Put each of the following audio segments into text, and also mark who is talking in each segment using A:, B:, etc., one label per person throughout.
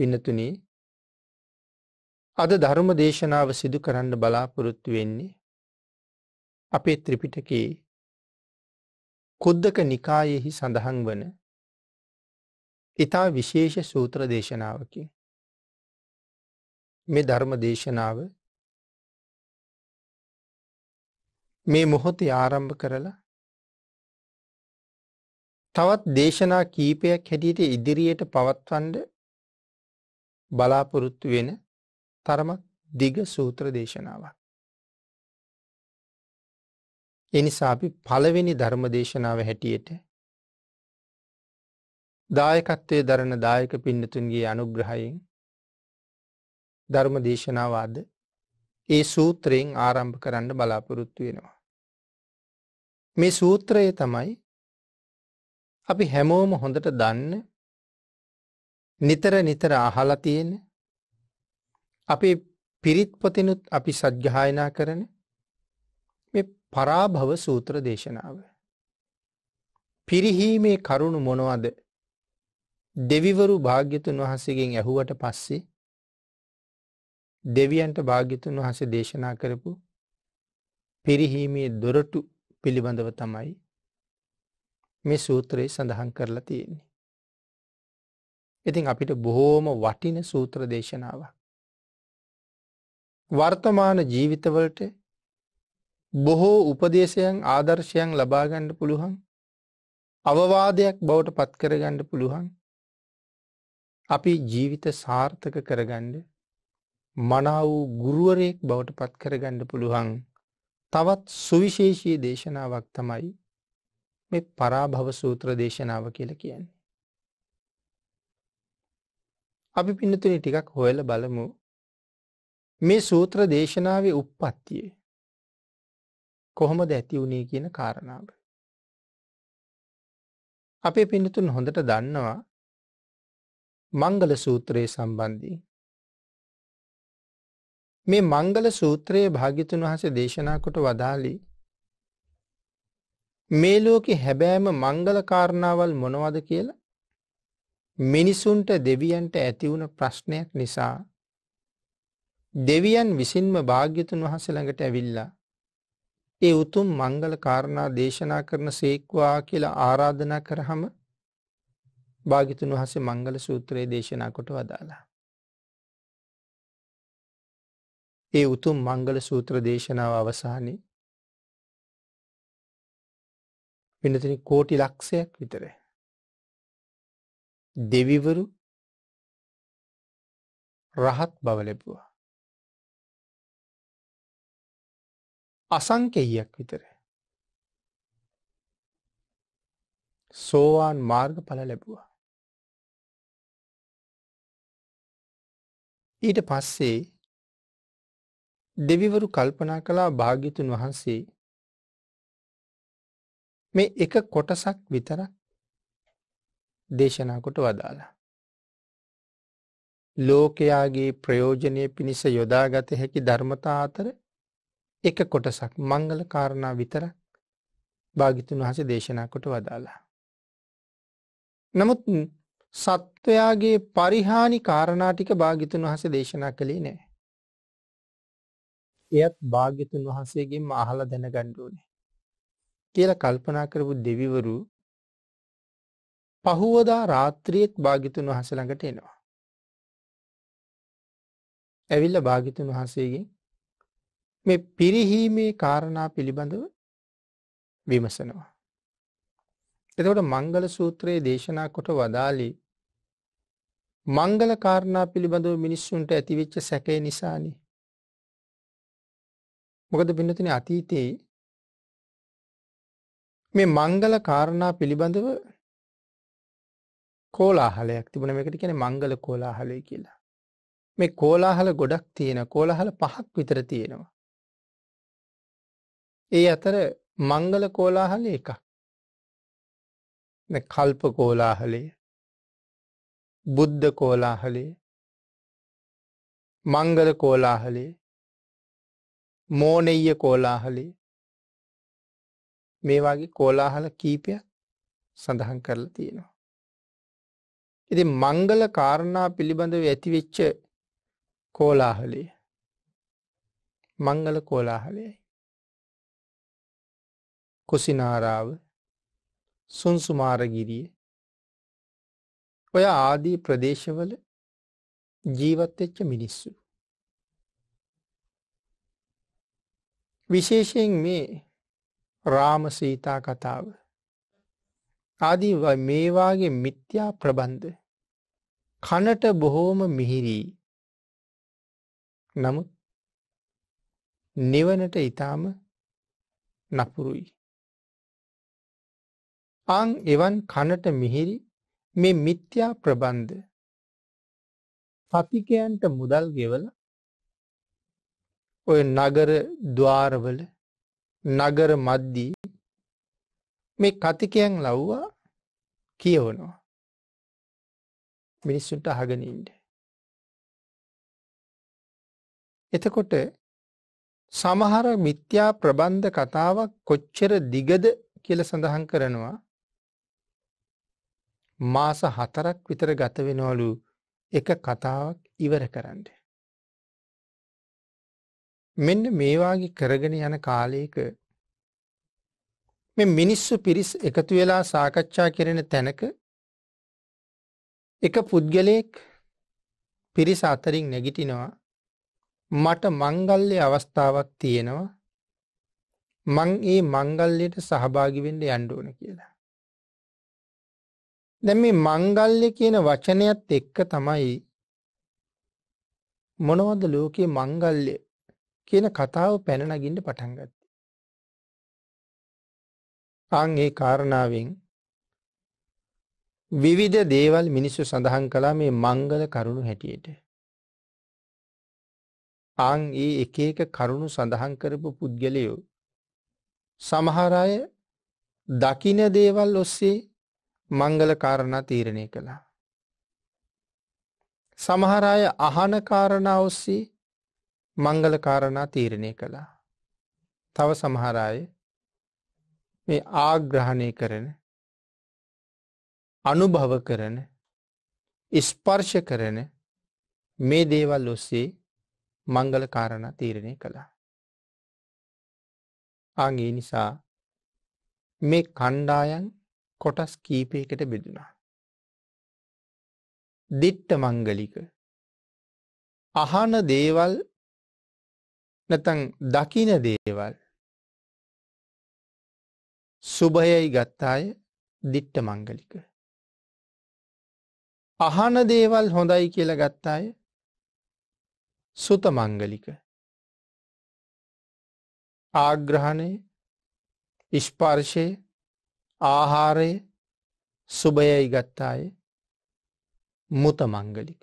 A: පිනතුනි අද ධර්ම දේශනාව සිදු කරන්න
B: බලාපොරොත්තු වෙන්නේ අපේ ත්‍රිපිටකේ කොද්දක නිකායෙහි සඳහන් වන ඉතා විශේෂ සූත්‍ර දේශනාවකින් මේ ධර්ම දේශනාව මේ මොහොතේ ආරම්භ කරලා තවත් දේශනා කීපයක් හැටියට ඉදිරියට පවත්වන්ඩ බලාපොරොත්තු වෙන තරමක් දිග සූත්‍ර දේශනාවක්. එනිසා අපි පළවෙනි ධර්ම දේශනාව හැටියට දායකත්වය දරන දායක පින්නතුන්ගේ අනුග්‍රහයෙන් ධර්ම දේශනාවාද ඒ සූත්‍රයෙන් ආරම්භ කරන්න බලාපොරොත්තු වෙනවා. මේ සූත්‍රයේ තමයි අපි හැමෝම හොඳට දන්න නිතර නිතර අහලා තියෙන අපේ පිරිත් පොතිනුත් අපි සද්ඝායනා කරන මේ පරාභව සූත්‍ර දේශනාව. පිරිහීමේ කරුණු මොනවද දෙවිවරු භාග්‍යතුන් වහන්සේගෙන් ඇහුවට පස්සේ දෙවියන්ට භාග්‍යතුන් වහසේ දේශනා කරපු පිරිහීමේ දොරටු පිළිබඳව තමයි මේ සූත්‍රයේ සඳහන් කරලා තියෙන්නේ. ඉතින් අපිට බොහෝම වටින සූත්‍ර දේශනාව. වර්තමාන ජීවිතවලට බොහෝ උපදේශයන් ආදර්ශයන් ලබාගණ්ඩ පුළුවන් අවවාදයක් බවට පත්කරගණ්ඩ පුළුවන් අපි ජීවිත සාර්ථක කරගණ්ඩ මනා වූ ගුරුවරයෙක් බවට පත්කරගණ්ඩ පුළුවන් තවත් සුවිශේෂී දේශනාවක් තමයි මේ පරාභව සූත්‍ර දේශනාව කියල කියන්නේ. අපි පින්නතුනි ටිකක් හොයල බලමු මේ සූත්‍ර දේශනාවේ උප්පත්තියේ කොහොමද ඇති වුණේ කියන කාරණාව.
A: අපේ පිඳතුන් හොඳට දන්නවා මංගල
B: සූත්‍රයේ සම්බන්ධී. මේ මංගල සූත්‍රයේ භාගිතුන් වහස දේශනා කොට වදාලි මේ ලෝකෙ හැබෑම මංගල කාරණාවල් මොනවද කියලා මිනිසුන්ට දෙවියන්ට ඇතිවුණ ප්‍රශ්නයක් නිසා. දෙවියන් විසින්ම භාග්‍යතුන් වහසළඟට ඇවිල්ලා. ඒ උතුම් මංගල කාරණා දේශනා කරන සේක්වා කියලා ආරාධනා කරහම භාගිතුන් වහසේ මංගල සූත්‍රයේ දේශනා කොට වදාලා. ඒ උතුම් මංගල
A: සූත්‍ර දේශනාව අවසානයේ පිනතින කෝටි ලක්ෂයක් විතරේ. දෙවිවරු රහත් බව ලැබුවා. අසංකෙයියක් විතර. සෝවාන් මාර්ග පල ලැබුවා. ඊට පස්සේ දෙවිවරු
B: කල්පනා කළා භාගිතුන් වහන්සේ මේ එක කොටසක් විතරක් දේශනා කොට වදාලා. ලෝකයාගේ ප්‍රයෝජනය පිණිස යොදාගත හැකි ධර්මතා අතර එක කොටසක් මංගල කාරණා විතරක් භාගිතුන් වහස දේශනා කොට වදාලා. නමුත් සත්වයාගේ පරිහානි කාරණාටික භාගිතුන් වහස දේශනා කළේ නෑ. එයත් භාගිතුන් වහන්සේගේ මහල දැනගණ්ඩුවනේ. කියල කල්පනා කරපු දෙවිවරු පහුවදා රාත්‍රියත් භාගිතුන් වහස ළඟට එනවා. ඇවිල්ල භාගිතුන් වහසේගෙන් මේ පිරිහීමේ කාරණා පිළිබඳව විමසනවා. එතකොට මංගල සූත්‍රයේ දේශනා කොට වදාලි මංගල කාරණා පිළිබඳව මිනිස්සුන්ට ඇතිවෙච්ච සැකේ නිසානි. මොකද පිනතින අතීතයේ මේ මංගල කාරණා පිළිබඳව කෝලාහලයක් තිබුණ මේකට කියන මංගල කෝලාහලය කියලා. මේ කෝලාහල ගොඩක් තියෙන කෝලාහල පහක් විතර තියෙනවා. ඒ අතර මංගල කෝලාහල එකක්.
A: කල්ප කෝලාහලය බුද්ධ කෝලාහලේ මංගල කෝලාහලේ
B: මෝනෙය කෝලාහලේ මේ වගේ කෝලාහල කීපයක් සඳහන් කරලා තියෙනවා. ඉතින් මංගල කාරණා පිළිබඳව ඇතිවෙච්ච කෝලාහලය මංගල කෝලාහලයයි. කුසිනාරාව සුන්සුමාරගිරිය ඔය ආදී ප්‍රදේශවල ජීවත්වෙච්ච මිනිස්සු. විශේෂයෙන් මේ රාම සීතා කතාව ආදී මේවාගේ මිත්‍යා ප්‍රබන්ධ කනට බොහෝම මිහිරී නමුත් නිවනට ඉතාම නපුරුයි. අං එවන් කනට මිහිරි මේ මිත්‍යා ප්‍රබන්ධ පතිකයන්ට මුදල් ගෙවල ඔය නගර දවාරවල නගර මද්දී මේ කතිකයන් ලව්වා කියවනවා. මිනිස්සුන්ට අහගෙන ඉන්න. එතකොට සමහර මිත්‍යා ප්‍රබන්ධ කතාවක් කොච්චර දිගද කියල සඳහන් කරනවා මාස හතරක් විතර ගත වෙනවලු එක කතාවක් ඉවර කරන්න. මෙන්න මේවාගේ කරගෙන යන කාලයක මේ මිනිස්සු පිරිස් එකතු වෙලා සාකච්ඡා කරෙන තැනක එක පුද්ගලයෙක් පිරිස අතරින් නැගිටිනවා මට මංගල්ලය අවස්ථාවක් තියෙනවා මං ඒ මංගල්ලයට සහභාගිවෙන්ඩ යන්ඩුවන කියලා. දැ මේ මංගල්ලය කියන වචනයත් එක්ක තමයි මොනවද ලෝකයේ මංගල්ලය කියන කතාව පැනනගින්ට පටන්ගත්ත. අං ඒ කාරණාවෙන් විවිධ දේවල් මිනිස්සු සඳහන් කලා මේ මංගල කරුණු හැටියට. අං ඒ එක එක කරුණු සඳහන් කරපු පුද්ගලයෝ. සමහරය දකින දේවල් ඔස්සේ මංගල කාරණා තීරණය කළා. සමහරය අහන කාරණා ඔස්සේ මංගල කාරණා තීරණය කළා. තව සමහරය මේ ආග්‍රහණය කරන අනුභව කරන ස්පර්ශ කරන මේ දේවල් ඔස්සේ මංගල කාරණ තීරණය කළා. අගේ නිසා මේ කණ්ඩායන්
A: කොටස් කීපයකට බෙදුණා. දිට්ට මංගලික අහන දේවල් නැතන් දකින දේවල් සුභයයි ගත්තාය දිට්ට මංගලික අහන දේවල් හොඳයි
B: කියලා ගත්ත අය සුත මංගලික ආග්‍රහණය ඉෂ්පර්ශය ආහාරය සුභයයි ගත්තාය මුත මංගලික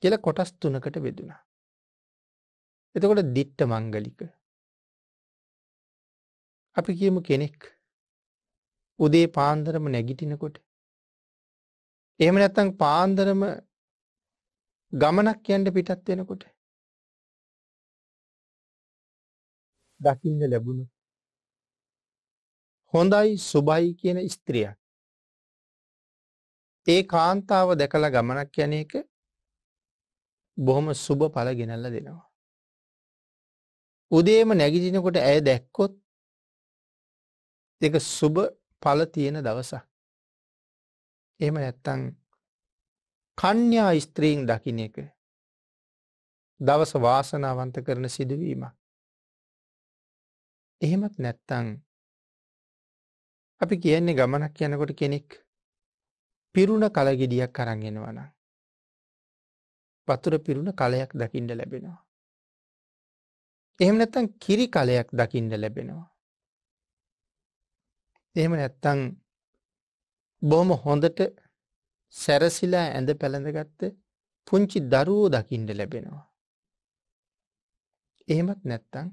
B: කියල කොටස් තුනකට වෙදුනා. එතකොට දිට්ට මංගලික අපි කියමු කෙනෙක් උදේ පාන්දරම නැගිටිනකොට එහෙම නැත්නම් පාන්දරම ගමනක් යන්න පිටත් වෙනකොට දකින්න ලැබුණු හොඳයි සුබයි කියන ස්ත්‍රියක් ඒ කාන්තාව දැකලා ගමනක් යන එක බොහොම සුබ පල ගෙනල්ල දෙනවා උදේම නැගිටිනකොට ඇය දැක්කොත් දෙක සුබ පල තියෙන දවසක් එහෙම නැත්තං කන්‍යා ස්ත්‍රීන් දකින එක දවස වාසනාවන්ත කරන සිදුවීම. එහෙමත් නැත්තං අපි කියන්නේ ගමනක් යනකොට කෙනෙක් පිරුණ කලගෙඩියක් කරගෙනවන. වතුර පිරුණ කලයක් දකිින්ට ලැබෙනවා. එහෙම නැත්තං කිරි කලයක් දකිින්ට ලැබෙනවා. එහෙම නැත්තං බොහොම හොඳට සැරසිලා ඇඳ පැළඳගත්ත පුංචි දරුවෝ දකිින්ට ලැබෙනවා. එහෙමත් නැත්තං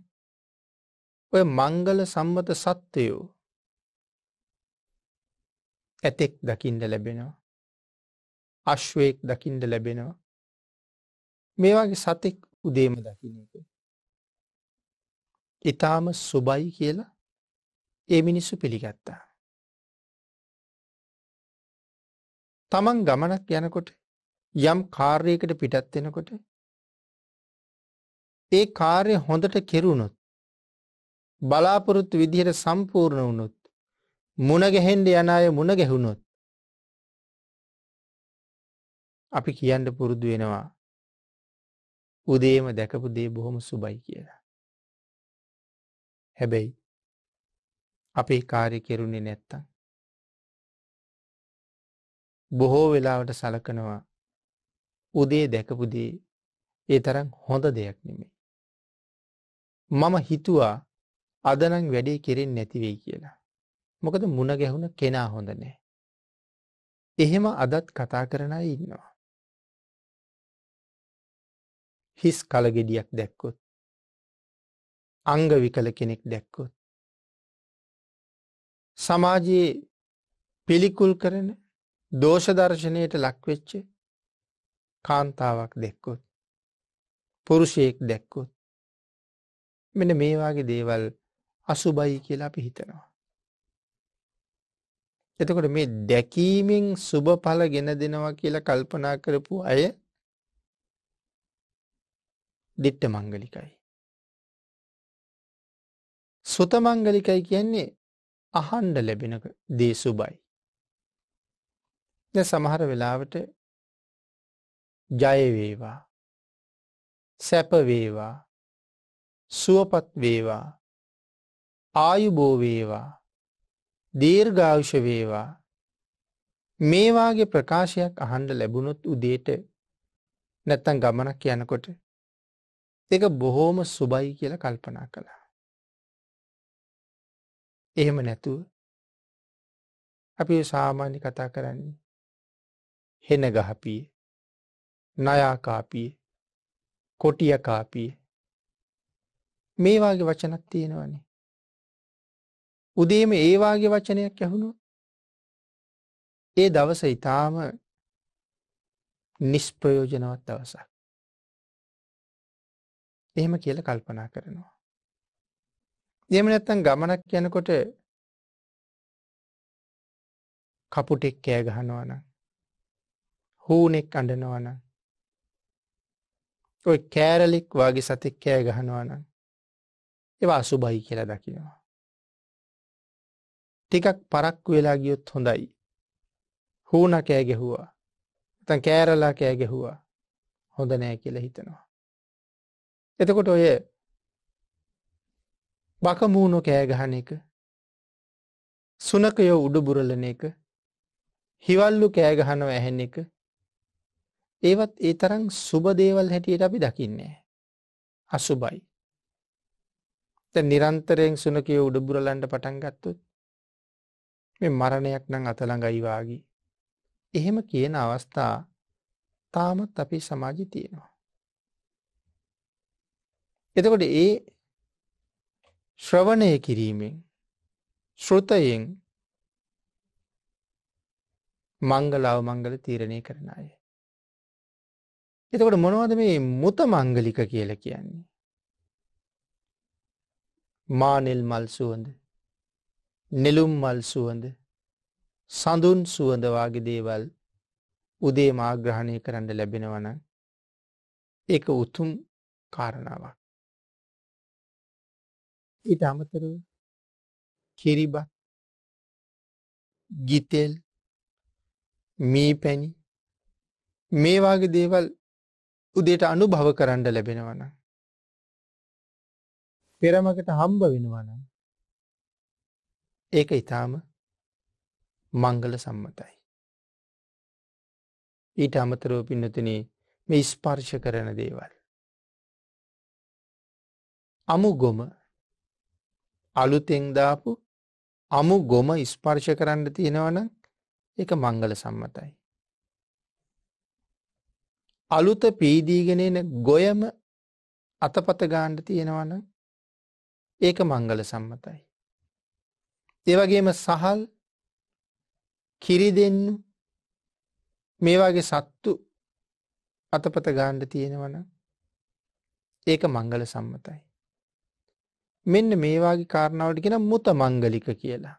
B: ඔය මංගල සම්මත සත්වයෝ ඇතෙක් දකිින්ට ලැබෙනවා අශ්වයෙක් දකිින්ට ලැබෙනවා මේවාගේ සතෙක් උදේම දකින එක. ඉතාම සුබයි කියලා ඒ මිනිස්සු පිළිගත්තා. තමන් ගමනක් යනකොට යම් කාර්යයකට පිටත් වෙනකොට ඒ කාර්ය හොඳට කෙරුණොත් බලාපොරොත්තු විදිහට සම්පූර්ණ වුණොත් මුණගැහෙන්ඩ යන අය මුණ ගැහුණොත් අපි කියන්න පුරුදු වෙනවා උදේම දැකපු දේ බොහොම සුබයි කියලා. හැබැයි අපේ කාරය කෙරුණේ නැත්තං බොහෝ වෙලාවට සලකනවා උදේ දැකපුදේ ඒ තරම් හොඳ දෙයක් නෙමේ. මම හිතුවා අදනං වැඩේ කෙරෙන් නැතිවෙයි කියලා. මොකද මුණ ගැහුණ කෙනා හොඳ නෑ. එහෙම අදත් කතා කරන අය ඉන්නවා.
A: හිස් කලගෙඩියක් දැක්කොත්
B: අංග විකල කෙනෙක් දැක්කොත් සමාජයේ පිළිකුල් කරන දෝෂදර්ශනයට ලක්වෙච්ච කාන්තාවක් දැක්කොත් පුරුෂයෙක් දැක්කොත් මෙන මේවාගේ දේවල් අසුබයි කියලා අපි හිතනවා. එතකොට මේ දැකීමෙන් සුභ පල ගෙන දෙනවා කියලා කල්පනා කරපු අය දිට්ට මංගලිකයි. සුත මංගලිකයි කියන්නේ අහන්ඩ ලැබෙන දේ සුබයි. ද සමහර වෙලාවට ජයවේවා සැපවේවා සුවපත් වේවා ආයුබෝවේවා දීර්ඝාවෂ වේවා මේවාගේ ප්‍රකාශයක් අහන්ඩ ලැබුණොත් උදේට නැත්තන් ගමනක් යනකොට දෙක බොහෝම සුබයි කියල කල්පනා කළා. එහෙම නැතුව අපි සාමාන්‍ය කතා කරන්නේ හෙනගහපිය නයාකාපිය කොටියකාපිය මේවාගේ වචනත් තියෙනවනේ උදේම ඒවාගේ වචනයක් ඇහුණු ඒ දවස ඉතාම නිස්ප්‍රයෝජනවත් දවසක් එහෙම කියල කල්පනා කරනවා දෙම නැත්තන් ගමනක් යනකොට කපුටෙක් කෑ ගහනවනම් හූනෙක් අඩනවන ඔයි කෑරලෙක් වගේ සතෙක් කෑ ගහනවන ඒවා අසුබයි කියලා දකිනවා ටිකක් පරක්කු වෙලා ගියොත් හොඳයි හූන කෑ ගැහුවා තන් කෑරලා කෑ ගැහුවා හොඳ නෑ කියලා හිතනවා එතකොට ඔය බකමූුණු කෑගහන එක සුනකයෝ උඩුබුරලන එක හිවල්ලු කෑගහනව ඇහෙන එක ඒවත් ඒ තරම් සුබ දේවල් හැටියට අපි දකින්නේ. අසුබයි. නිරන්තරයෙන් සුනකය උඩබුරලන්ට පටන් ගත්තුත් මේ මරණයක් නං අතළඟයිවාගේ. එහෙම කියන අවස්ථා තාමත් අපි සමාජි තියෙනවා. එතකොට ඒ ශ්‍රවණය කිරීමෙන් ශෘතයෙන් මංගල අවමංගල තීරණය කරන අය. එතකොට මොනවද මේ මුත මංගලික කියල කියන්නේ. මානෙල් මල් සුවඳ නෙලුම් මල් සුවඳ සඳුන් සුවඳවාගේ දේවල් උදේ මාග්‍රහණය කරන්න ලැබෙනවන ඒක උතුම් කාරණාවක්.
A: ඊට අමතර කිරිබත්
B: ගිතෙල් මී පැණි මේවාගේ දේවල් උදේට අනුභව කරන්න ලැබෙනවන. පෙරමකට හම්බ වෙනවන. ඒක ඉතාම මංගල සම්මතයි. ඊට අමතරෝ පින්නතින මේ ස්පර්ශ කරන දේවල්. අමු ගොම අලුතෙන්දාපු අමු ගොම ස්පර්ශ කරන්න තියෙනවනම් එක මංගල සම්මතයි. අලුත පීදීගෙන එන ගොයම අතපත ගාණ්ඩ තියෙනවනම් ඒක මංගල සම්මතයි. ඒවගේම සහල් කිරි දෙන්න මේවාගේ සත්තු අතපත ගාණ්ඩ තියෙනවන ඒක මංගල සම්මතයි. මෙන්න මේවාගේ කාරණාවට කියෙන මුත මංගලික කියලා.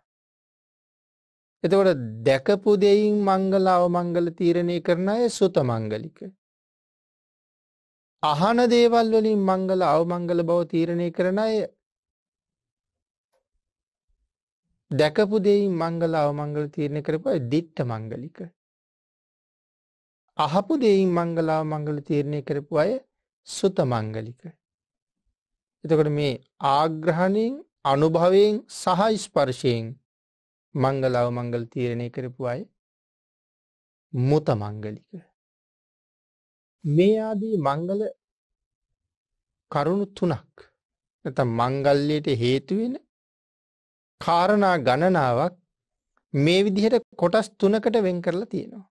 B: එතකොට දැකපු දෙයින් මංගලාව මංගල තීරණය කරන අය සුත මංගලික අහන දේවල් වලින් මංගල අවමංගල බව තීරණය කරන අය දැකපු දෙයින් මංගල අවමංගල තීරණය කරපුයි දිට්ට මංගලික අහපු දෙයින් මංගලාව මංගල තීරණය කරපු අය සුත මංගලික එතකොට මේ ආග්‍රහණයෙන් අනුභවයෙන් සහ ස්පර්ශයෙන් මංගලාව මංගල තීරණය කරපු අය මුත මංගලික මේ ආදී මංගල කරුණු තුනක් නැත්නම් මංගල්‍යයට හේතු වෙන කාරණා ගණනාවක් මේ විදිහට කොටස් තුනකට වෙන් කරලා තියෙනවා.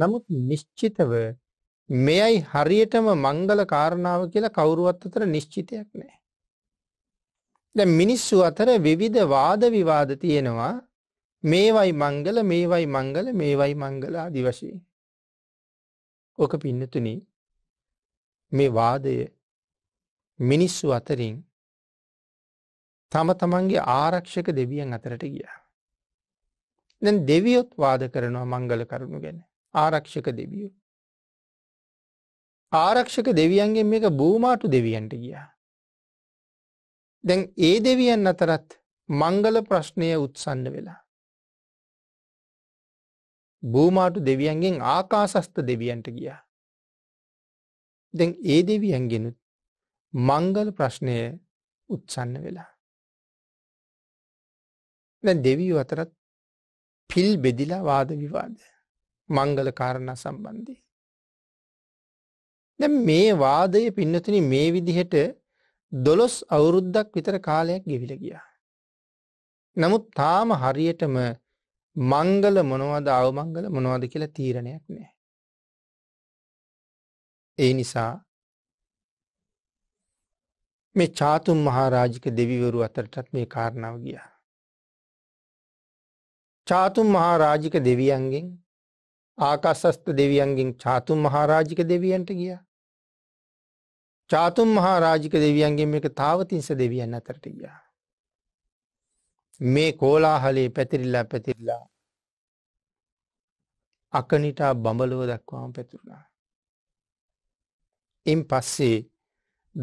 B: නමුත් නිශ්චිතව මෙයයි හරියටම මංගල කාරණාව කියලා කවුරුවත් අතර නිශ්චිතයක් නැහැ. දැන් මිනිස්සු අතර විවිධ වාද විවාද තියෙනවා මේවයි මංගල මේවයි මංගල මේවයි මංගල ආදි වශයෙන්. ඕක පින්නතුන මේ වාදය මිනිස්සු අතරින් තම තමන්ගේ ආරක්ෂක දෙවියන් අතරට ගියා. දැන් දෙවියොත් වාද කරනවා මංගල කරුණු ගැන ආරක්ෂක දෙවියෝ. ආරක්ෂක දෙවියන්ගේ මේක බූමාටු දෙවියන්ට ගියා. දැන් ඒ දෙවියන් අතරත් මංගල ප්‍රශ්නය උත්සන්න වෙලා. බූමාටු දෙවියන්ගෙන් ආකාසස්ත දෙවියන්ට ගියා. දැන් ඒ දෙවියන්ගෙනුත් මංගල ප්‍රශ්නය උත්සන්න වෙලා. දැ දෙවියෝ අතරත් පිල් බෙදිලා වාද විවාද මංගල කාරණ සම්බන්ධී. දැ මේ වාදය පින්නතුන මේ විදිහට දොළොස් අවුරුද්දක් විතර කාලයක් ගෙවිල ගියා. නමුත් තාම හරියටම මංගල මොනවද අවමංගල මොනවද කියලා තීරණයක් නෑ. ඒ නිසා මේ චාතුම් මහාරාජික දෙවිවරු අතරටත් මේ කාරණාව ගියා. චාතුම් මහාරාජික දෙවියන්ගෙන් ආකස්සස්ත දෙවියන්ගෙන් චාතුම් මහාරාජික දෙවියන්ට ගිය. චාතුම් මහාරාජික දෙවියන්ගෙන් මේක තාවතිංස දෙවියන් අතරට ගියා. මේ කෝලාහලේ පැතිරිල්ලා පැතිරිල්ලා අකනිටා බඹලුව දක්වාම පැතුරුණා. එම් පස්සේ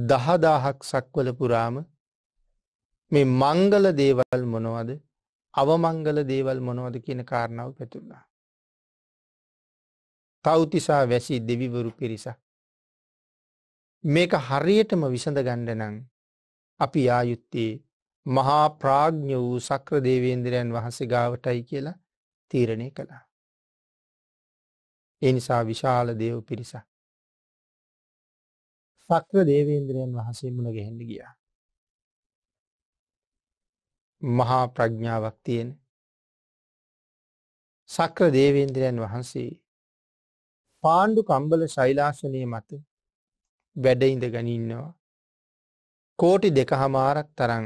B: දහදාහක් සක්වල පුරාම මේ මංගල දේවල් මොනවද අවමංගල දේවල් මොනවද කියන කාරණාව පැතුරුණා. තෞතිසා වැසි දෙවිවරු පිරිසක්. මේක හරියටම විසඳ ගණ්ඩනං අපි යායුත්තේ මහා ප්‍රාග්ඥ වූ සක්‍රදේවේන්දරයන් වහන්සේ ගාවටයි කියලා තීරණය කළා. ඒ නිසා විශාල දේව් පිරිසක් සක්‍ර දේවේන්ද්‍රයන් වහන්සේ මුණ ගැහෙන්න ගියා. මහා ප්‍රඥාවක් තියෙන සක්‍ර දේවේන්ද්‍රයන් වහන්සේ පාණ්ඩු කම්බල ශෛලාශනය මත වැඩඉඳ ගනින්නවා. කෝටි දෙක හමාරක් තරං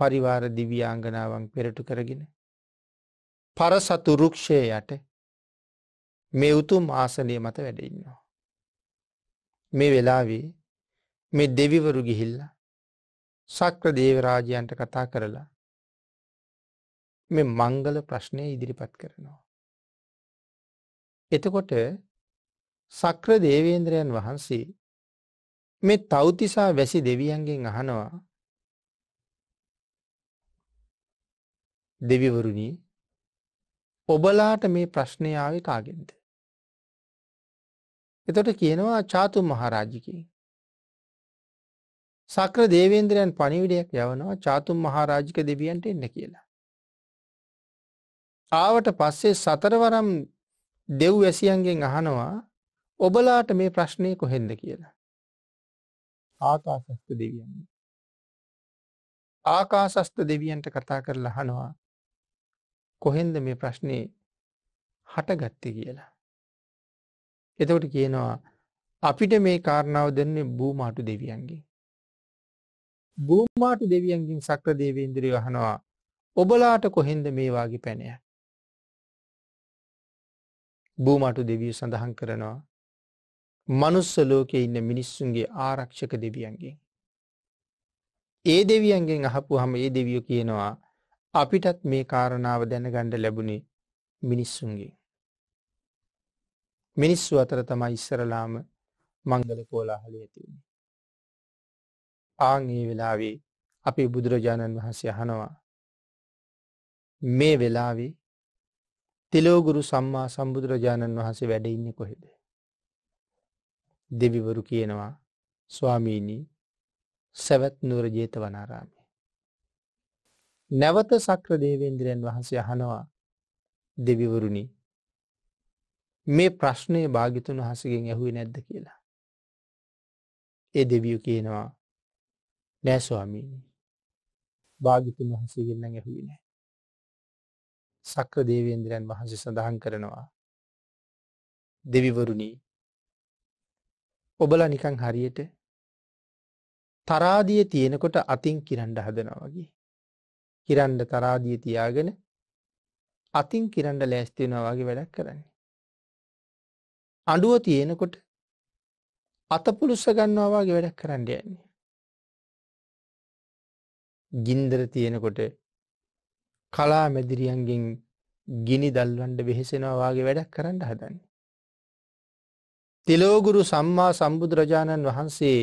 B: පරිවාර දිවියාංගනාවන් පෙරටු කරගෙන පරසතු රුක්ෂය යට මේ උතුම් ආසනය මත වැඩඉන්නවා. මේ වෙලාවේ මේ දෙවිවරු ගිහිල්ල සක්‍ර දේවරාජයන්ට කතා කරලා මේ මංගල ප්‍රශ්නය ඉදිරිපත් කරනවා. එතකොට සක්‍ර දේවේන්ද්‍රයන් වහන්සේ මේ තෞතිසා වැසි දෙවියන්ගෙන් අහනවා දෙවිවරුණී ඔබලාට මේ ප්‍රශ්නයාව කාගෙන්ද. එතොට කියනවා චාතු මහරාජිකී. සක්‍ර දේවේන්ද්‍රයන් පනිවිඩයක් යවනවා චාතුම් මහරාජික දෙවියන්ට එන්න කියලා. ආවට පස්සේ සතරවරම් දෙව් වැසියන්ගෙන් අහනවා ඔබලාට මේ ප්‍රශ්නය කොහෙන්ද කියලා. ආකාසස්ත දෙවියන්. ආකාසස්ත දෙවියන්ට කතා කරලා හනවා කොහෙන්ද මේ ප්‍රශ්නය හටගත්ත කියලා. එතකොට කියනවා අපිට මේ කාරණාව දෙන්නේ බූමාටු දෙවියන්ගේ. බූමාටු දෙවියන්ගින් සක්‍ර දේවේන්ද්‍රී වහනවා ඔබලාට කොහෙන්ද මේ වගේ පැනය. බූමාටු දෙවිය සඳහන් කරනවා මනුස්ස ලෝකෙ ඉන්න මිනිස්සුන්ගේ ආරක්ෂක දෙවියන්ගේ. ඒ දෙවියන්ගෙන් අහපු හම ඒ දෙවියෝ කියනවා අපිටත් මේ කාරණාව දැනගණ්ඩ ලැබුණේ මිනිස්සුන්ගේ. මිනිස්සු අතර තමයි ඉස්සරලාම මංගල කෝලාහල ඇතිවුණේ. ආංගේ වෙලාවේ අපි බුදුරජාණන් වහන්සේ අහනවා මේ වෙලාවේ තිලෝගුරු සම්මා සම්බුදුරජාණන් වහන්සේ වැඩඉන්න කොහෙද. දෙවිවරු කියනවා ස්වාමීණී සැවත් නුවර ජේත වනාරාමය. නැවත සක්‍ර දේවේන්දිරයන් වහන්සේ අහනවා දෙවිවරුණි මේ ප්‍රශ්නය භාගිතුන් හසගෙන් ඇහුවේ නැද්ද කියලා. ඒ දෙවියු කියනවා නෑස්වාමීණී භාගිතුන් වහසේගෙන්න්න ඇහුවි නෑ. සක්‍ර දේවේන්දරයන් වහන්සේ සඳහන් කරනවා. දෙවිවරුණී ඔබල නිකං හරියට තරාදිය තියෙනකොට අතින් කිරන්ඩ හදනවා වගේ. කිරන්ඩ තරාදිය තියාගෙන අතින් කිරන්ඩ ලෑස්තිවෙනවා වගේ වැඩක් කරන්නේ. අඩුව තියෙනකොට අතපුළුස්ස ගන්නවා වගේ වැඩක් කරන්න යන්නේ. ගින්දර තියෙනකොට කලා මැදිරියන්ගෙන් ගිනි දල්වන්ඩ වෙහෙසෙනවා වගේ වැඩක් කරන්න හදන්නේ. තිලෝගුරු සම්මා සම්බුදුරජාණන් වහන්සේ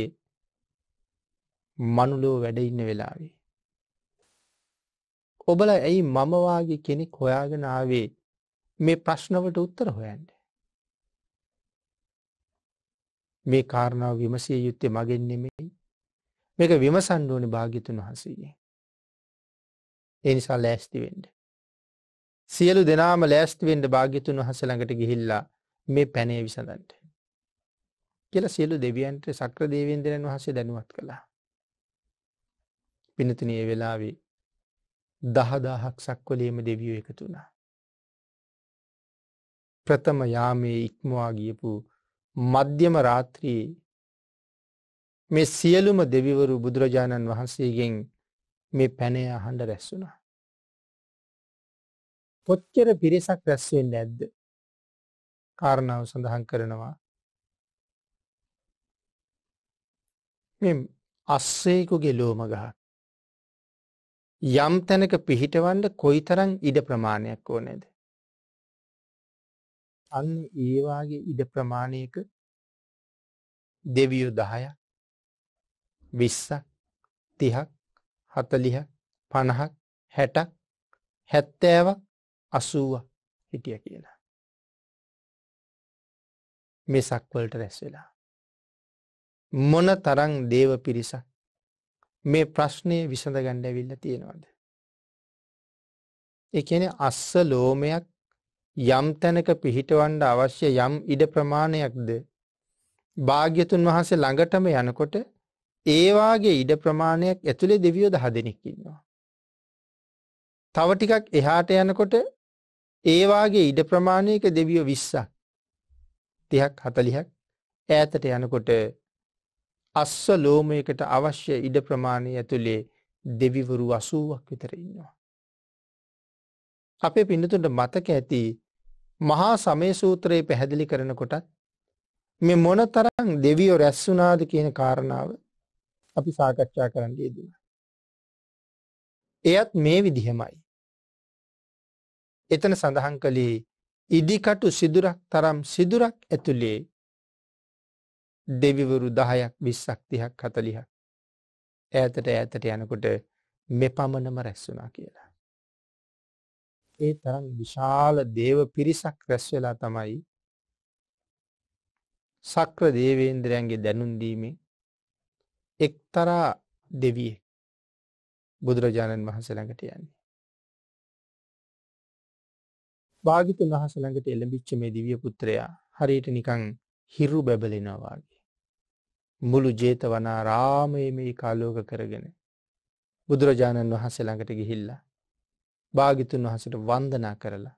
B: මනුලෝ වැඩඉන්න වෙලාවේ. ඔබල ඇයි මමවාගේ කෙනෙක් හොයාගෙන ආවේ මේ ප්‍රශ්නවට උත්තර හොයන්ට. මේ කාරණාව විමසය යුත්තේ මගෙන් නෙමෙයි මේක විමසන්න ඕනේ භාග්‍යතුන් වහන්සේගේ. ඒ නිසා ලෑස්ති වෙන්න. සියලු දෙනාම ලෑස්ති වෙන්න භාග්‍යතුන් වහන්සේ ළඟට ගිහිල්ලා මේ පැනේ විසඳන්ට. කියලා සියලු දෙවියන්ට සක්‍ර දේවේන්ද්‍රයන් වහන්සේ දැනුවත් කළා. පිනතින ඒ වෙලාවේ දහදාහක් සක්වලේම දෙවියෝ එකතුනා. ප්‍රථම යාමේ ඉක්මවා ගියපු මධ්‍යම රාත්‍රී මේ සියලුම දෙවිවරු බුදුරජාණන් වහන්සේගෙන් මේ පැනය අහන්ඩ රැස්සුනා. කොච්චර පිරිසක් රැස්වෙන් නැද්ද කාරණාව සඳහන් කරනවා. මෙ අස්සේකුගේ ලෝමගහ. යම් තැනක පිහිටවන්ඩ කොයි තරං ඉඩ ප්‍රමාණයක් ඕනේද. අන්න ඒ වාගේ ඉඩ ප්‍රමාණයක දෙවියෝ 10ක් 20ක් 30ක් 40ක් 50ක් 60ක් 70ක් 80ක් හිටිය කියලා. මෙසක් වලට රැස් වෙලා මොන තරම් දේව පිරිසක් මේ ප්‍රශ්නය විසඳ ගණ්ඩ ඇවිල්ල තියෙනවද. එකන අස්ස ලෝමයක් යම් තැනක පිහිටවන්න අවශ්‍ය යම් ඉඩ ප්‍රමාණයක්ද භාග්‍යතුන් වහන්සේ ළඟටම යනකොට ඒවාගේ ඉඩ ප්‍රමාණයක් ඇතුළේ දෙවියෝ දහ දෙනෙක් ඉන්නවා. තව ටිකක් එහාට යනකොට ඒවාගේ ඉඩ ප්‍රමාණයක දෙවියෝ විස්සක් තිහක් හතලිහක් ඈතට යනකොට අස්ස ලෝමයකට අවශ්‍ය ඉඩ ප්‍රමාණය ඇතුළේ දෙවිවරු අසුවක් විතර ඉන්නවා. අපේ පිඳතුන්ට මතක ඇති මහා සමේ සූත්‍රයේ පැහැදිලි කරනකොටත් මේ මොන තරම් දෙවියෝ රැස් වුණාද කියන කාරණාව අපි සාකච්ඡා කරන්න යෙදුණා. එයත් මේ විදිහමයි. එතන සඳහන් කළේ ඉදිකටු සිදුරක් තරම් සිදුරක් ඇතුළේ දෙවිවරු දහයක් විස්සක් තිහක් කතලිහක් ඈතට ඈතට යනකොට මෙ පමණම රැස් වුනා කියලා. ඒ තරම් විශාල දේව පිරිසක් රැස් වෙලා තමයි සක්‍ර දේවේන්ද්‍රයන්ගේ දැනුම් දීමේ එක්තරා දෙවියෙක් බුදුරජාණන් වහන්සේ ළඟට යන්නේ. භාග්‍යතුන් වහන්සේ ළඟට එළඹිච්ච මේ දිව්‍ය පුත්‍රයා හරියට නිකන් හිරු බැබලෙනවා වගේ. මුළු ජේතවනාරාමයේ මේ කාලෝක කරගෙන බුදුරජාණන් වහන්සේ ළඟට ගිහිල්ලා භාගිතුන් වහසට වන්දනා කරලා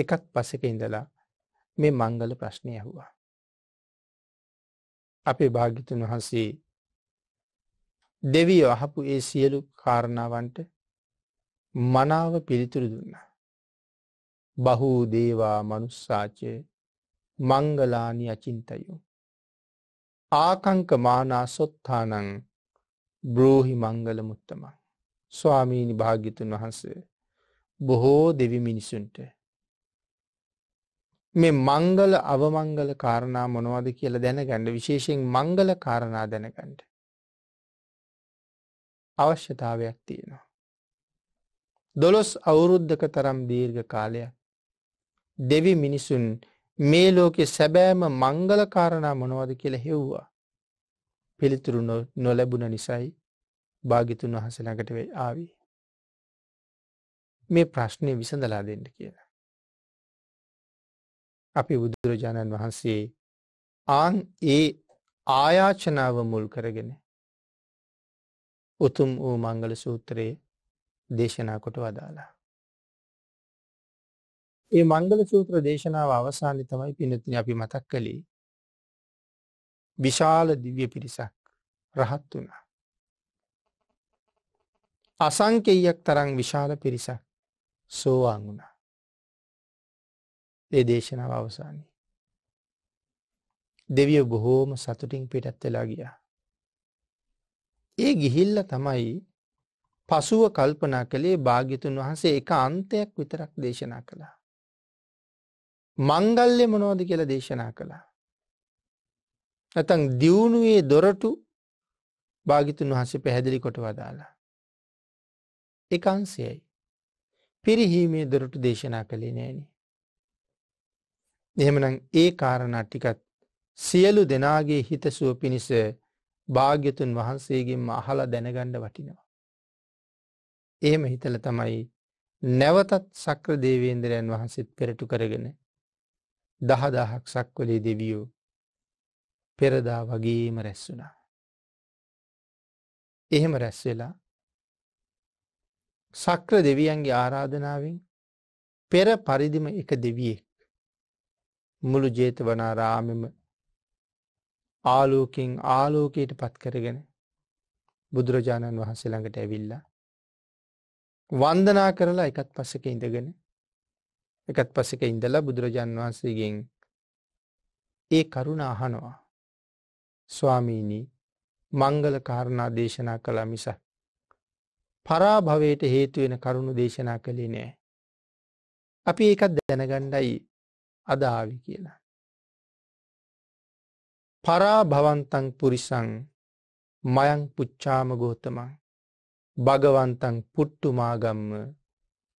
B: එකක් පසක ඉඳලා මේ මංගල ප්‍රශ්නය ඇහුවා. අපේ භාගිතුන් වහන්සේ දෙවිය අහපු ඒ සියලු කාරණාවන්ට මනාව පිළිතුරු දුන්නා. බහූ දේවා මනුස්සාචය මංගලානි අචින්තයු. ආකංක මානා සොත්තානං බ්‍රෝහි මංගල මුත්තමන් ස්වාමීණි භාගිතුන් වහන්සේ බොහෝ දෙවි මිනිසුන්ට. මේ මංගල අවමංගල කාරණා මොනවද කියලා දැනගණ්ඩ විශේෂයෙන් මංගල කාරණා දැනගණ්ඩ. අවශ්‍යතාවයක් තියෙනවා. දොළොස් අවුරුද්ධක තරම් දීර්ඝ කාලයක් දෙවි මිනිසුන් මේ ලෝකෙ සැබෑම මංගල කාරණා මොනවද කියල හෙව්වා. පිළිතුරු නොලැබුණ නිසයි භාගිතුන් වහස ළඟට ආවී. මේ ප්‍රශ්නය විසඳලා දෙන්න කියලා. අපි බුදුරජාණන් වහන්සේ ආන් ඒ ආයාචනාව මුල් කරගෙන උතුම් වූ මංගල සූත්‍රයේ දේශනා කොට වදාලා. ඒ මංගල සූත්‍ර දේශනාව අවසානි තමයි පිනතින අපි මතක් කළේ විශාල දිව්‍ය පිරිසක් රහත් වුණා. අසංකෙයක් තරං විශාල පිරිසක් සෝවාන් වුණා. ඒ දේශනාව අවසානී. දෙවිය බොහෝම සතුටින් පිටත් වෙලා ගියා. ඒ ගිහිල්ල තමයි පසුව කල්පනා කළේ භාගිතුන් වහන්සේ එක අන්තයක් විතරක් දේශනා කළා. මංගල්ලෙ මොනෝද කියලා දේශනා කළා. ඇතන් දියුණුවේ දොරටු භාගිතුන් වහන්සේ පැහැදිලි කොට වදාලා. එකන්සියයි. පිරිහීමේ දොරටු දේශනා කළේ නෑනේ. එහෙමනම් ඒ කාරණා ටිකත් සියලු දෙනාගේ හිතසුව පිණිස භාග්‍යතුන් වහන්සේගෙන්ම අහලා දැනගණ්ඩ වටිනවා. එහෙම හිතල තමයි නැවතත් සක්‍ර දේවේන්දරයන් වහන්සෙත් පෙරටු කරගෙන දහදාහක් සක්වලේ දෙවියෝ පෙරදා වගේම රැස්සුනා. එහෙම රැස්වෙලා සක්‍ර දෙවියන්ගේ ආරාධනාවෙන් පෙර පරිදිම එක දෙවියෙක් මුළු ජේතවනාරාමම ආලෝකෙන් ආලෝකයට පත්කරගෙන බුදුරජාණන් වහන්සේ ළඟට ඇවිල්ලා. වන්දනා කරලා එකත් පසක ඉඳගෙන එකත් පසක ඉඳලා බුදුරජාණන් වහන්සේගෙන් ඒ කරුණ අහනවා ස්වාමීණී මංගල කාරණා දේශනා කළ මිසක් පරාභවයට හේතුවෙන කරුණු දේශනා කළේ නෑ. අපි ඒකත් දැනගණ්ඩයි අදාවි කියලා. පරාභවන්තං පුරිසං මයං පුච්චාම ගෝතමං භගවන්තං පුට්ටුමාගම්ම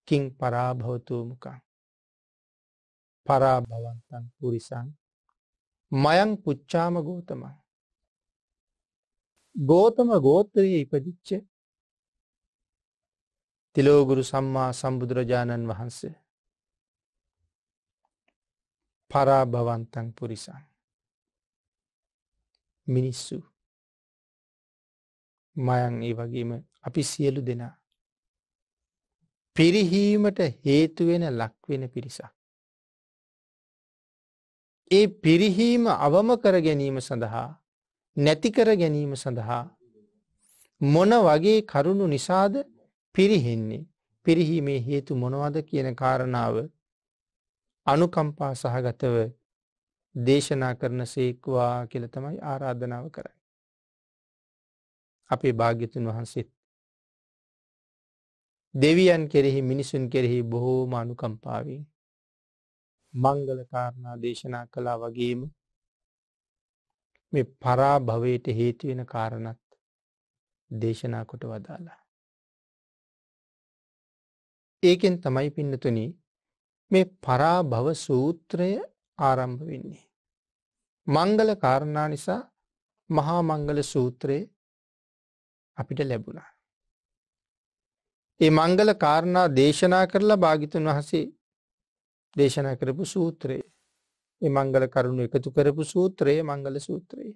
B: කින් පරාභවතුූමකං පරාභවන්තන් පුරිසං මයං පුච්චාම ගෝතමං ගෝතම ගෝත්‍රයේ ඉපදිච්ච තිලෝගුරු සම්මා සම්බුදුරජාණන් වහන්සේ. පරාභවන්තන් පුරිසන්. මිනිස්සු මයන් ඒ වගේම අපි සියලු දෙනා. පිරිහීමට හේතුවෙන ලක්වෙන පිරිසක්. ඒ පිරිහීම අවම කර ගැනීම සඳහා නැතිකර ගැනීම සඳහා මොන වගේ කරුණු නිසාද පිරිහෙන්නේ පිරිහීමේ හේතු මොනවද කියන කාරණාව අනුකම්පා සහගතව දේශනා කරන සේක්වා කියල තමයි ආරාධනාව කරයි. අපේ භාග්‍යතුන් වහන්සේත්. දෙවියන් කෙරෙහි මිනිසුන් කෙරෙහි බොහෝම අනුකම්පාවෙන් මංගල කාරණා දේශනා කළා වගේම මේ පරාභවයට හේතුවෙන කාරණත් දේශනා කොට වදාලා. ඒකෙන් තමයි පින්නතුනි මේ පරාභව සූත්‍රය ආරම්භ වෙන්නේ. මංගල කාරණා නිසා මහා මංගල සූත්‍රයේ අපිට ලැබුණා. ඒ මංගල කාරණා දේශනා කරලා භාගිතුන් වහසේ දේශනා කරපු සූත්‍රයේ ඒ මංගල කරුණු එකතු කරපු සූත්‍රයේ මංගල සූත්‍රයේ.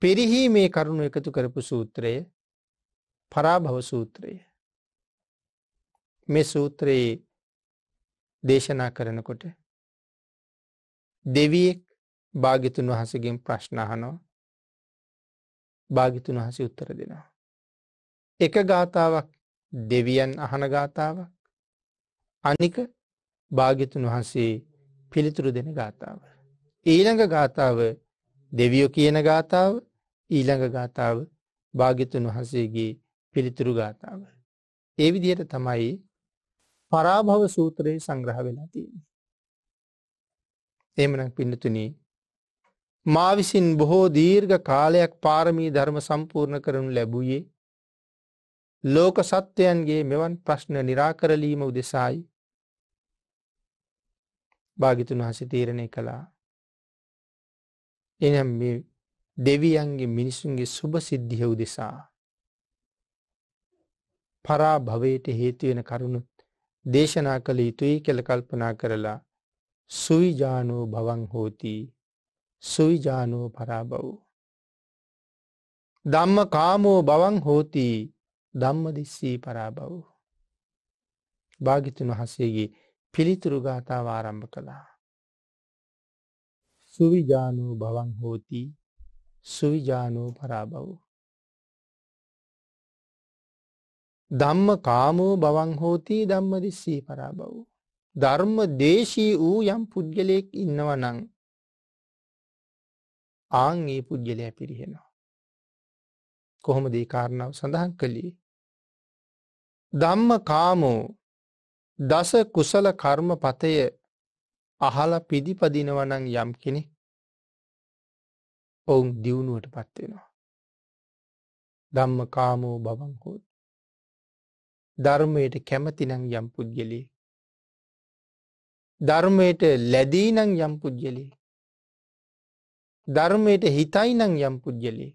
B: පිරිහි මේ කරුණු එකතු කරපු සූත්‍රය පරාභව සූත්‍රයේ. මේ සූත්‍රයේ දේශනා කරනකොට දෙවියෙක් භාගිතුන් වහසගෙන් ප්‍රශ්නහනෝ භාගිතුන් වහස උත්තර දෙනවා. එක ගාථාවක් දෙවියන් අහන ගාථාවක් අනික භාගිතුන් වහන්සේ පිළිතුරු දෙන ගාථාව. ඊළඟ ගාථාව දෙවියෝ කියන ගාථාව ඊළඟ ගාථාව භාගිතුන් වහන්සේගේ පිළිතුරු ගාථාව. ඒ විදියට තමයි පරාභව සූත්‍රයේ සංග්‍රහ වෙලා තියෙන. එමනක් පින්නතුනී මා විසින් බොහෝ දීර්ඝ කාලයක් පාරමී ධර්ම සම්පූර්ණ කරනු ලැබුයේ ලෝක සත්‍යයන්ගේ මෙවන් ප්‍රශ්න නිරාකරලීම උදෙසායි භාගිතුන් වහසේ තීරණය කළා එනම් මේ දෙවියන්ගේ මිනිසුන්ගේ සුභ සිද්ධිය උදෙසා පරාභවයට හේතුවෙන කරුණු දේශනා කළ යුතුයි කෙල කල්පනා කරලා සුවිජානෝ භවන් හෝති සුවිජානෝ පරාබව්. ධම්ම කාමෝ බවන් හෝති ධම්ම දිස්සී පරාබව්. භාගිතුන් වහසේගේ පිළිතුරු ගාථාව ආරම්භ කළා. සුවිජානෝ භවන් හෝති සුවිජානෝ පරාබව්. ධම්ම කාමෝ බවන් හෝතී ධම්ම දිස්සී පරාබව්. ධර්ම දේශී වූ යම් පුද්ගලයෙක් ඉන්නවනං ආං ඒ පුද්ගලය පිරිහෙනවා. කොහොම දේ කාරණාව සඳහන් කළේ. ධම්ම කාමෝ දස කුසල කර්ම පතය අහල පිදිපදිනවනං යම් කෙනෙ ඔවුන් දියුණුවට පත්වෙනවා. ධම්ම කාමෝ බවංකෝත්. ධර්මයට කැමතිනං යම් පුද්ගලේ. ධර්මයට ලැදීනං යම් පුද්ගලේ. ධර්මයට හිතයිනං යම් පුද්ගලේ.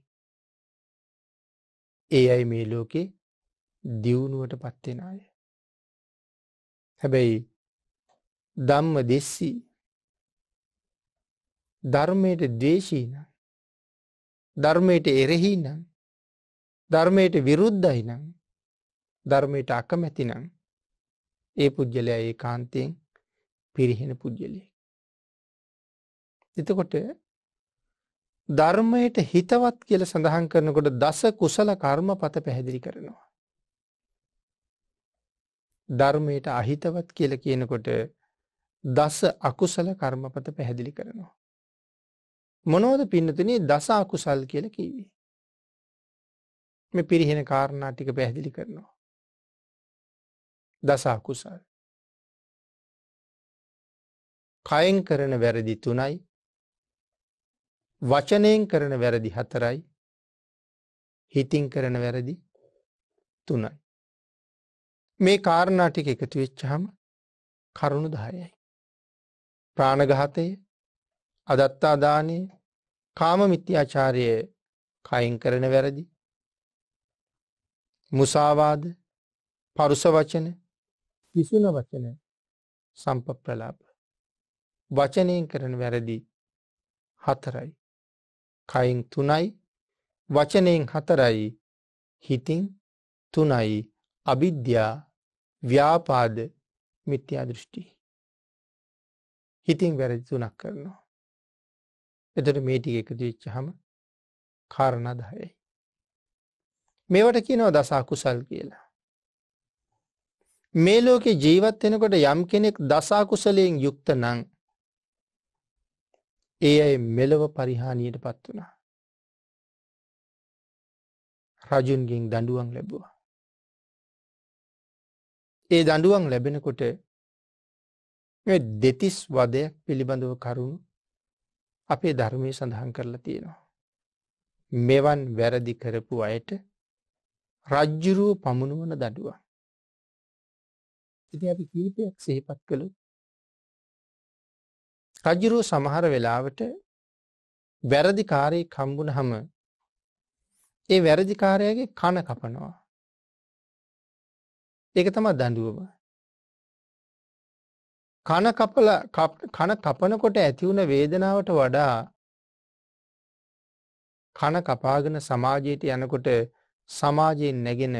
B: ඒ අයි මේ ලෝකේ දියුණුවට පත්වෙන අය. හැබැයි දම්ම දෙස්සී ධර්මයට දේශීන ධර්මයට එරෙහි නම් ධර්මයට විරුද්ධයි නම් ධර්මයට අකමැතිනම් ඒ පුද්ගලයා ඒ කාන්තයෙන් පිරිහෙන පුද්ගලය. එතකොට ධර්මයට හිතවත් කියල සඳහන් කරනකොට දස කුසල කර්ම පත පැහැදිලි කරනවා. ධර්මයට අහිතවත් කියල කියනකොට දස අකුසල කර්මපත පැහැදිලි කරනවා. මොනෝද පින්නතුන දස අකුසල් කියල කීවී.
A: මෙ පිරිහෙන කාරණා ටික පැහැදිලි කරනවා. දසාකුසල්.
B: කයෙන් කරන වැරදි තුනයි වචනයෙන් කරන වැරදි හතරයි හිතින් කරන වැරදි තුනයි. මේ කාරණාටික එකතු වෙච්චහම කරුණු දහයයි. ප්‍රාණගහතය අදත්තාදානය කාම මිත්‍යාචාරය කයින් කරන වැරදි. මුසාවාද පරුස වචන කිසිම වචන සම්පප්‍රලාප වචනයෙන් කරන වැරදි හතරයි කයින් තුනයි වචනයෙන් හතරයි හිතින් තුනයි අභිද්‍යා ව්‍යාපාද මිත්‍යා දෘෂ්ටි හිතින් වැරදි තුනක් කරනවා එතට මේටික එකතු වෙච්ච හම කාරණ දහයයි මේවට කියනව දසා කුසල් කියලා මේ ලෝකේ ජීවත් වෙනකොට යම් කෙනෙක් දසා කුසලයෙන් යුක්ත නම් ඒ අය මෙලව පරිහානියටපත් වුණා. රජුන්ගෙන් දඬුවම් ලැබුවා. ඒ දඬුවම් ලැබෙනකොට මේ දෙතිස් වදයක් පිළිබඳව කරුණු අපේ ධර්මය සඳහන් කරලා තියෙනවා. මෙවන් වැරදි කරපු අයට රජ්ජුරුව පමුණුවන දඩුවන්. ඉතින් අපි කීපයක් සිහිපත් කළොත් රජුරෝ සමහර වෙලාවට වැරදි කාරයෙක් හම්බුනහම ඒ වැරදි කාරයාගේ කන කපනවා. ඒක තමයි දඬුවම. කන කපල කන කපනකොට ඇති වුණ වේදනාවට වඩා කන කපාගෙන සමාජයට යනකොට සමාජයෙන් නැගෙන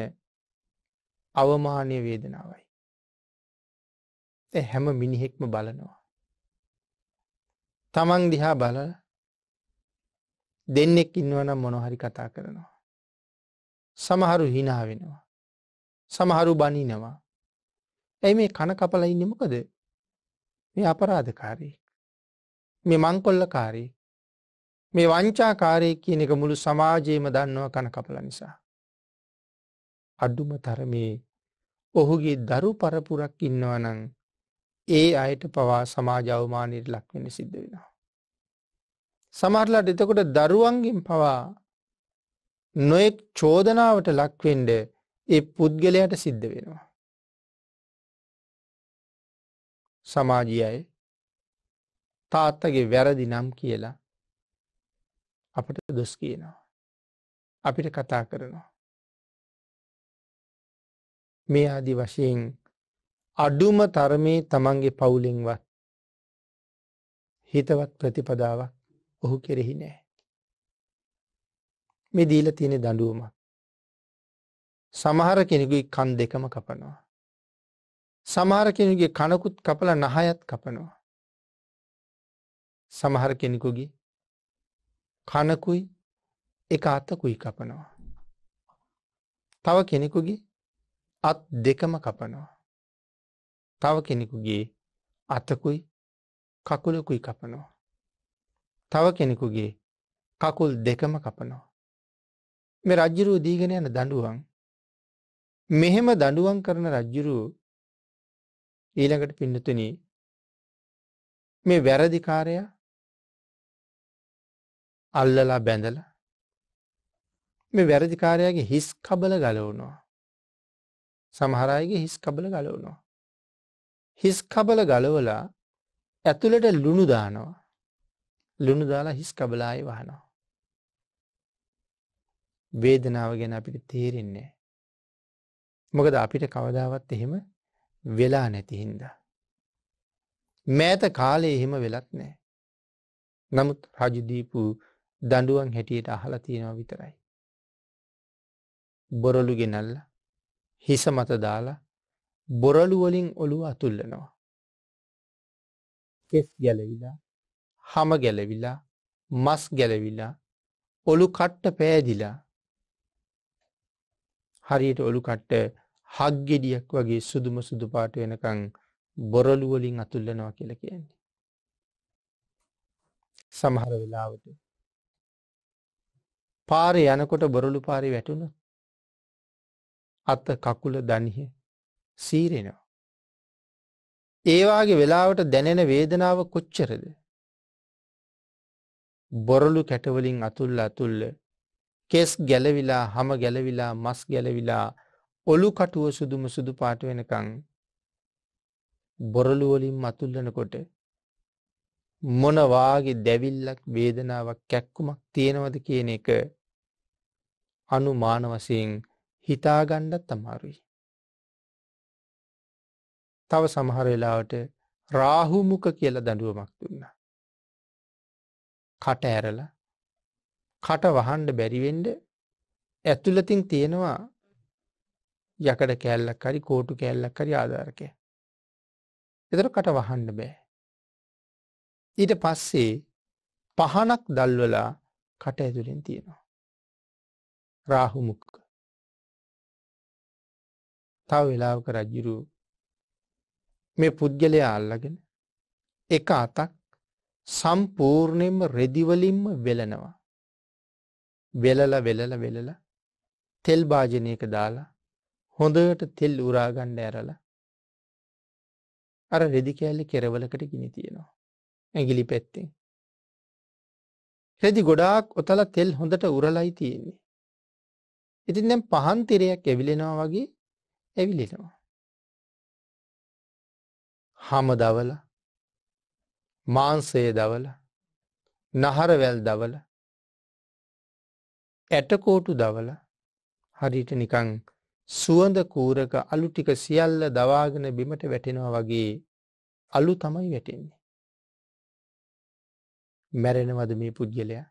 B: අවමානය වේදනාවයි. හැම මිනිහෙක්ම බලනවා. තමන් දිහා බලල දෙන්නෙක් ඉන්නවනම් මොනොහරි කතා කරනවා. සමහරු හිනා වෙනවා. සමහරු බනිනවා. ඇයි මේ කන කපල ඉන්නමකද මේ අපරාධකාරයෙක්. මේ මංකොල්ල කාරයෙක්. මේ වංචාකාරයෙක් කියන එක මුළු සමාජයේම දන්නව කන කපල නිසා. අඩුම තරමේ ඔහුගේ දරු පරපුරක් ඉන්නවනං ඒ අයට පවා සමාජ අවමානයට ලක්වෙන සිද්ධ වෙනවා. සමහරලාට එතකොට දරුවන්ගෙන් පවා නොයෙක් චෝදනාවට ලක්වෙන්ඩ ඒ පුද්ගලයට සිද්ධ වෙනවා. සමාජයයි තාත්තගේ වැරදි නම් කියලා අපට දොස් කියනවා. අපිට කතා කරනවා. මේ ආදි වශයෙන් අඩුම තරමේ තමන්ගේ පවුලෙන්වත් හිතවත් ප්‍රතිපදාවක් ඔහු කෙරෙහි නෑ. මේ දීල තියෙන දඩුවම. සමහර කෙනෙකුයි කන් දෙකම කපනවා. සමහර කෙනුගේ කනකුත් කපල නහයත් කපනවා. සමහර කෙනෙකුගේ කනකුයි එක අත්තකුයි කපනවා. තව කෙනෙකුගේ අත් දෙකම කපනවා. තව කෙනෙකුගේ අතකුයි කකුලකුයි කපනවා. තව කෙනෙකුගේ කකුල් දෙකම කපනවා. මේ රජ්ජුරුව දීගෙන යන දඩුවන් මෙහෙම දඩුවන් කරන රජ්ජුරුව ඊළඟට පින්නතුන මේ වැරදිකාරය අල්ලලා බැඳල මේ වැරදිකාරයාගේ හිස් කබල ගලවනවා සමහරයගේ හිස් කබල ගලවනවා හිස් කබල ගලවලා ඇතුළට ලුණු දානවා. ලුණු දාලා හිස් කබලායි වහනවා. වේදනාව ගැන අපිට තේරෙන්නේ. මොකද අපිට කවදාවත් එහෙම වෙලා නැතිහින්ද. මෑත කාලේ එහෙම වෙලත් නෑ. නමුත් රජදීපු දඩුවන් හැටියට අහල තියෙනවා විතරයි. බොරලු ගෙනල්ල හිස මත දාලා බොරළුවලින් ඔළුව අතුල්ලනවා. කෙස් ගැලවිලා හම ගැලවිලා මස් ගැලවිලා ඔළු කට්ට පෑදිලා හරියට ඔළු කට්ට හක්ගෙඩියක් වගේ සුදුම සුදු පාට වෙනකං බොරළුවලින් අතුල්ලනවා කියල කියන්නේ. සමහර වෙලාවට පාරය යනකොට බොරලු පාරි වැටුණ අත්ත කකුල දනිහ සීරෙනවා. ඒවාගේ වෙලාවට දැනෙන වේදනාව කොච්චරද. බොරලු කැටවලින් අතුල්ල අතුල්ල කෙස් ගැලවිලා හම ගැලවිලා මස් ගැලවිලා ඔලු කටුව සුදුම සුදු පාට වෙනකං බොරලුවලින් මතුල්ලනකොට මොනවාගේ දැවිල්ලක් වේදනාවක් කැක්කුමක් තියෙනවද කියන එක අනුමාන වසයෙන් හිතාගණ්ඩත් තමාරුයි. තව සමහර වෙලාවට රාහුමුක කියලා දඩුවමක් දුන්නා. කට ඇරල කට වහන්ඩ බැරිවෙන්ඩ ඇතුලතින් තියෙනවා යකඩ කෑල්ලක් හරි කෝටු කෑල්ලක් හරි ආධාරකය. එතර කට වහන්න බෑ. ඊට පස්සේ පහනක් දල්වලා කට ඇතුලින් තියෙනවා. රාහුමුක්ක. තව වෙලාවක රජ්ජුරු මේ පුද්ගලයා අල්ලගෙන එක අතක් සම්පූර්ණයෙන්ම රෙදිවලින්ම වෙලනවා. වෙලල වෙලල වෙලල තෙල් භාජනයක දාලා හොඳට තෙල් උරාගණ්ඩ ඇරලා අර රෙදිකෑල්ලි කෙරවලකට ගිනි තියෙනවා. ඇගිලි පැත්තෙන්. රෙදි ගොඩාක් ඔතල තෙල් හොඳට උරලයි තියෙන්නේ. ඉතින් දැම් පහන්තිරයක් ඇවිලෙනවා වගේ ඇවිලෙනවා. හම දවල මාන්සයේ දවල නහරවැල් දවල ඇටකෝටු දවල හරිට නිකං සුවඳ කූරක අලු ටික සියල්ල දවාගෙන බිමට වැටෙනවා වගේ අලු තමයි වැටෙන්නේ. මැරෙනවද මේ පුද්ගලයා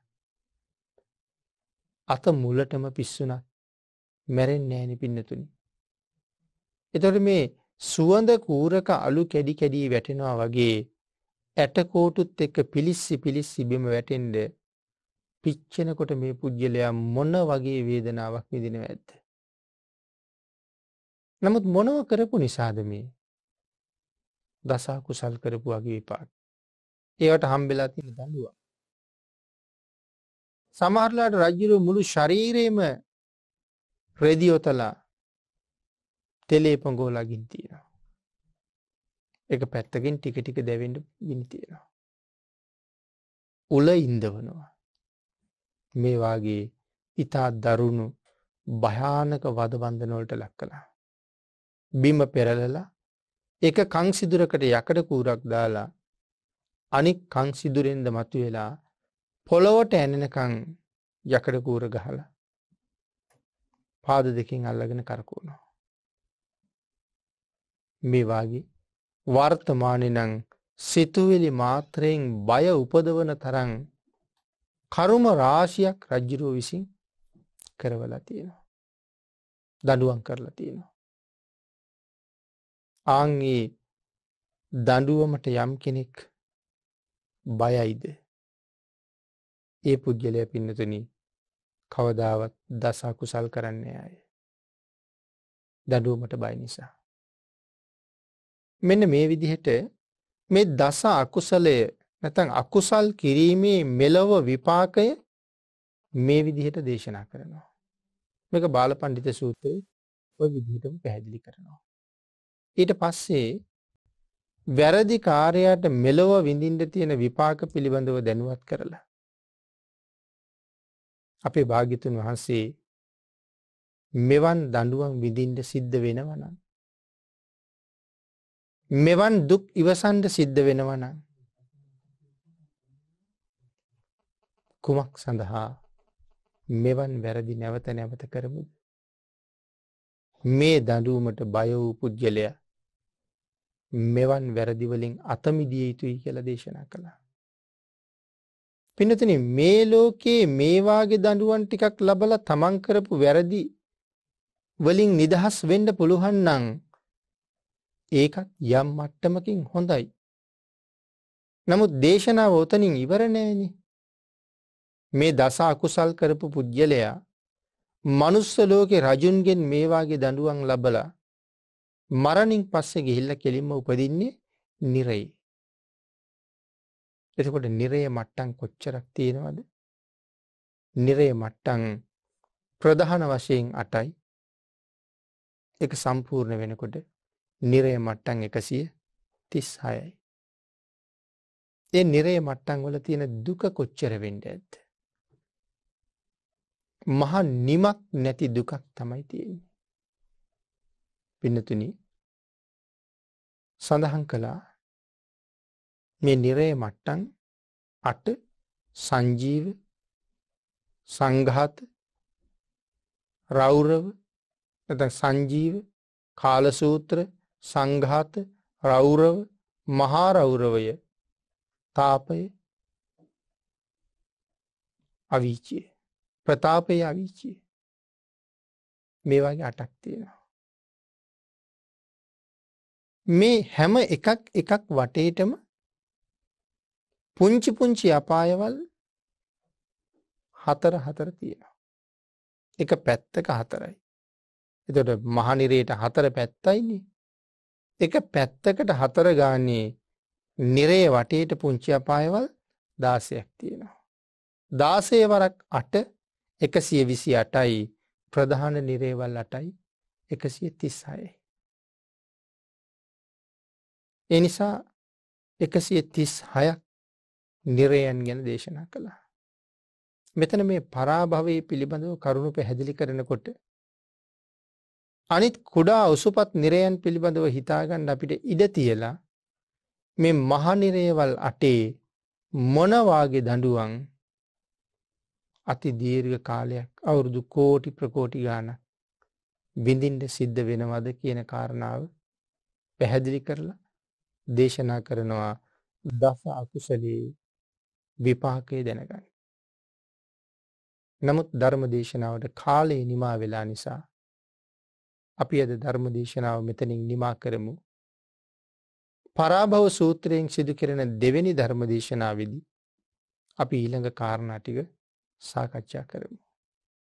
B: අත මුලටම පිස්සුනත් මැරෙන් නෑනි පින්නතුනි. එතොට මේ සුවඳ කූරක අලු කැඩි කැඩී වැටෙනවා වගේ ඇටකෝටුත් එක්ක පිලිස්සි පිලිස්සි බිම වැටෙන්ඩ පිච්චෙනකොට මේ පුද්ගලයා මොන වගේ වේදනාවක් විදින ඇත්ද. නමුත් මොනව කරපු නිසාද මේ දසාකු සල් කරපු වගේ පාට. ඒවට හම්බෙලා තින දඩුවවා. සමහරලාට රජ්ජුරු මුළු ශරීරයම ප්‍රදියෝතලා තෙලේපොගෝ ලගින් තියෙනවා. එක පැත්තකින් ටික ටික දැවෙන්ට ගිනි තියෙනවා. උල ඉන්දවනවා. මේවාගේ ඉතා දරුණු භයානක වදබන්ධනොලට ලක් කළා. බිම පෙරලලා එක කංසිදුරකට යකට කූරක් දාලා අනික් කංසිදුරෙන්ද මතු වෙලා පොළොවට ඇනෙනකං යකඩකූර ගහලා පාද දෙකින් අල්ලගෙන කරකුණවා. මේ වගේ වර්තමානනං සිතුවිලි මාත්‍රයෙන් බය උපදවන තරන් කරුම රාශියක් රජ්ජුරුව විසින් කරවලා තියෙනවා. දඩුවන් කරලා තියෙනවා. ආංගේ දඩුවමට යම් කෙනෙක් බයයිද. ඒ පුද්ගලය පින්නතුන කවදාවත් දසා කුසල් කරන්නේ අය. දඩුවමට බයි නිසා. මෙන්න මේ විදිහට මේ දස අකුසලය නැතන් අකුසල් කිරීමේ මෙලොව විපාකය මේ විදිහට දේශනා කරනවා. මේක බාල පණ්ඩිත සූත්‍රයේ ඔය විදිහටම පැහැදිලි කරනවා. ඊට පස්සේ වැරදි කාර්යයට මෙලොව විඳින්ට තියෙන විපාක පිළිබඳව දැනුවත් කරලා. අපේ භාගිතුන් වහන්සේ මෙවන් දඩුවම් විඳින්ට සිද්ධ වෙනවනම්. මෙවන් දුක් ඉවසන්ඩ සිද්ධ වෙනවන කුමක් සඳහා මෙවන් වැරදි නැවත නැවත කරමුද මේ දඩුවමට බයවූ පුද්ගලය මෙවන් වැරදිවලින් අතමිදිය යුතුයි කියල දේශනා කළා. පිනතින මේ ලෝකයේ මේවාගේ දඩුවන් ටිකක් ලබල තමන්කරපු වැරදි වලින් නිදහස් වෙන්ඩ පුළුහන්නං ඒකත් යම් මට්ටමකින් හොඳයි. නමුත් දේශනාව ඔතනින් ඉවර නෑනි. මේ දස අකුසල් කරපු පුද්ගලයා මනුස්ස ලෝකෙ රජුන්ගෙන් මේවාගේ දඬුවන් ලබලා මරණින් පස්සේ ගිහිල්ල කෙලින්ම උපදින්නේ නිරයි. එතකොට නිරය මට්ටන් කොච්චරක් තියෙනවද. නිරය මට්ටන් ප්‍රධාන වශයෙන් අටයි එක සම්පූර්ණ වෙනකොට නිරය මට්ටන් එකසිය තිස් හයයි. ඒ නිරේ මට්ටන් වල තියෙන දුක කොච්චර වෙන්ඩ ඇත්ද. මහා නිමක් නැති දුකක් තමයි තියෙන්නේ. පින්නතුනි සඳහන් කළා මේ නිරේ මට්ටන් අට සංජීව සංඝාත රෞරව නැත සංජීව කාලසූත්‍ර සංඝාත රෞරව මහාරෞරවය තාපය අවීචිය ප්‍රතාපය අවීචිය මේ වගේ අටක් තියෙනවා. මේ හැම එකක් එකක් වටේටම පුංචි පුංචි අපායවල් හතර හතර තියෙනවා. එක පැත්තක හතරයි. එතොට මහනිරයට හතර පැත්තයිනි එක පැත්තකට හතර ගානේ නිරේ වටේට පුංචි අපායවල් දාසයක් තියෙනවා. දාසේ වරක් අට එකසිය විසි අටයි ප්‍රධාන නිරේවල් අටයි එකසිය තිස් අයයි. එනිසා එකසිය තිස් හයක් නිරයන් ගැන දේශනා කළා. මෙතන මේ පරාභවයේ පිළිබඳව කරුණු පැහැදිලි කරනකොට අනිත් කුඩා උසුපත් නිරයන් පිළිබඳව හිතාගන්න අපිට ඉඩ තියලා මේ මහනිරේවල් අටේ මොනවාගේ දඩුවන් අති දීර්ඝ කාලයක් අවුරුදු කෝටි ප්‍රකෝටි ගාන බිඳින්ට සිද්ධ වෙනවද කියන කාරණාව පැහැදිලි කරලා දේශනා කරනවා දස අකුසලේ විපාකය දැනගන්න. නමුත් ධර්ම දේශනාවට කාලයේ නිමා වෙලා නිසා අපි අද ධර්ම දේශනාව මෙතනින් නිමා කරමු. පරාභව සූත්‍රයෙන් සිදු කරන දෙවැනි ධර්ම දේශනාවදී අපි ඊළඟ කාරණා ටික සාකච්ඡා කරමු.